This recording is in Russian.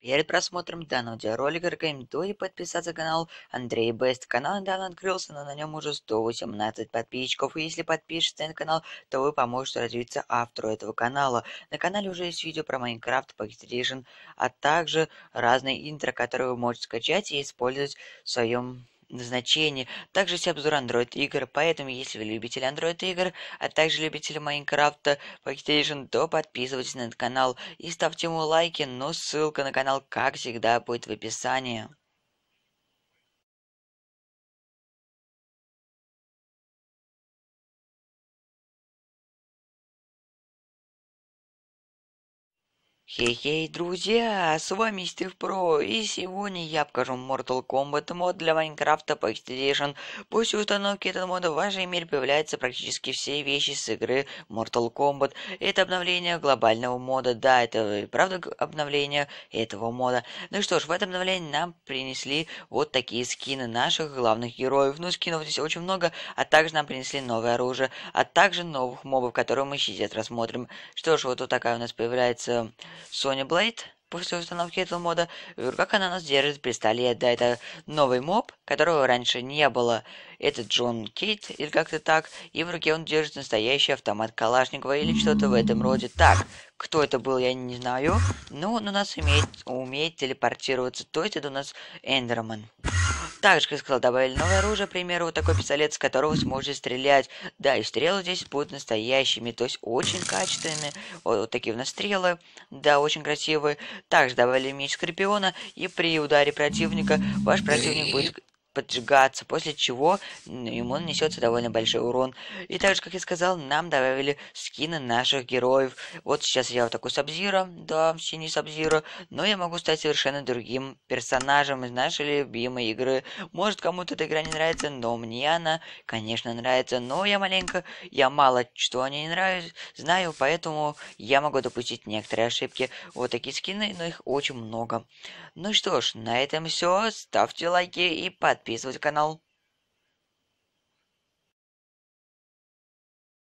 Перед просмотром данного видеоролика рекомендую подписаться на канал Андрей Бест. Канал недавно открылся, но на нем уже 118 подписчиков. И если подпишетесь на канал, то вы поможете развиться автору этого канала. На канале уже есть видео про Майнкрафт, PlayStation, а также разные интро, которые вы можете скачать и использовать в своем назначение. Также есть обзор Android игр, поэтому если вы любитель Android игр, а также любители Майнкрафта, Pocket Edition, то подписывайтесь на этот канал и ставьте ему лайки, но ссылка на канал, как всегда, будет в описании. Хей-хей, друзья, с вами СтивПро, и сегодня я покажу Mortal Kombat мод для Майнкрафта по Expedition. После установки этого мода в вашей мире появляются практически все вещи с игры Mortal Kombat. Это обновление глобального мода, да, это правда обновление этого мода. Ну что ж, в этом обновлении нам принесли вот такие скины наших главных героев. Ну, скинов здесь очень много, а также нам принесли новое оружие, а также новых мобов, которые мы сейчас рассмотрим. Что ж, вот, вот такая у нас появляется... Sony Blade после установки этого мода, э, как она нас держит пистолет. Да, это новый моб, которого раньше не было. Это Джон Кейт, или как-то так. И в руке он держит настоящий автомат Калашникова или что-то в этом роде. Так, кто это был, я не знаю. Но он у нас имеет, умеет телепортироваться. То есть это у нас Эндерман. Также, как сказал, добавили новое оружие, примеру, вот такой пистолет, с которого сможете стрелять. Да, и стрелы здесь будут настоящими, то есть очень качественными. Вот, вот такие у нас стрелы, да, очень красивые. Также добавили меч Скорпиона, и при ударе противника ваш противник будет поджигаться, после чего ему нанесется довольно большой урон. И также, как я сказал, нам добавили скины наших героев. Вот сейчас я вот такой Сабзира, да, синий Сабзира, но я могу стать совершенно другим персонажем из нашей любимой игры. Может, кому-то эта игра не нравится, но мне она, конечно, нравится, но я маленько, я мало что о ней нравится, знаю, поэтому я могу допустить некоторые ошибки. Вот такие скины, но их очень много. Ну что ж, на этом все. Ставьте лайки и подписывайтесь подписывать канал.